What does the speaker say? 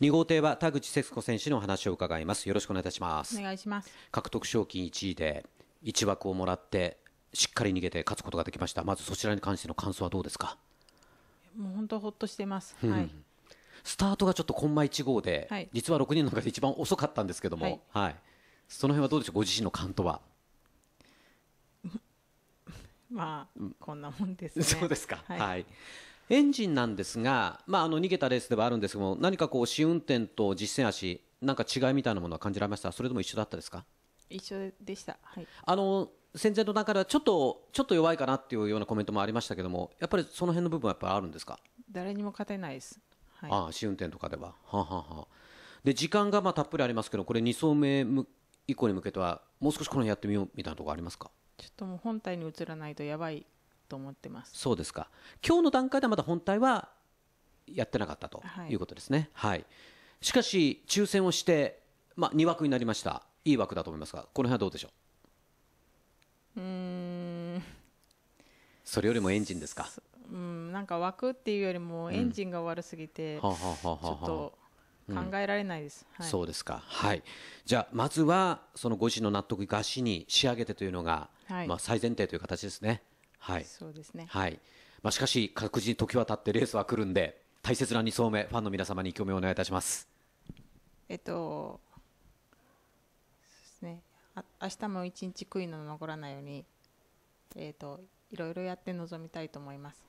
2号艇は田口節子選手の話を伺いますよろしくお願いいたしますお願いします獲得賞金1位で1枠をもらってしっかり逃げて勝つことができましたまずそちらに関しての感想はどうですかもう本当ほっとしてます、うん、はいスタートがちょっとコンマ1号で、はい、実は6人の中で一番遅かったんですけども、はい、はい、その辺はどうでしょうご自身の感とは まあ、こんなもんです、ね、そうですか、はい、はい、エンジンなんですが、まあ、あの逃げたレースではあるんですけども、何かこう試運転と実践足、なんか違いみたいなものは感じられました、それとも一緒だったですか一緒でした、はい、あの戦前の中ではちょっとちょっと弱いかなっていうようなコメントもありましたけども、やっぱりその辺の部分はやっぱりあるんですか誰にも勝てないです、はい、ああ試運転とかでは。はははで時間がまあたっぷりありますけど、これ、2走目以降に向けては、もう少しこの辺やってみようみたいなところありますかちょっともう本体に移らないとやばいと思ってますそうですか今日の段階ではまだ本体はやってなかったということですね、はい、はい、しかし抽選をして、まあ、2枠になりましたいい枠だと思いますがこの辺はどうでしょううんそれよりもエンジンですかうん、なんか枠っていうよりもエンジンが悪すぎて、うん、ちょっと考えられないです、うんはい、そうですか、はい、じゃあまずはそのご自身の納得いく足に仕上げてというのが、はい、まあ、最前提という形ですね。はい、そうですね、はいまあ、しかし確実に時は経ってレースは来るんで大切な2走目ファンの皆様に興味をお願いいたします。えっとですねあ明日も一日悔いの残らないように、えーといろいろやって臨みたいと思います。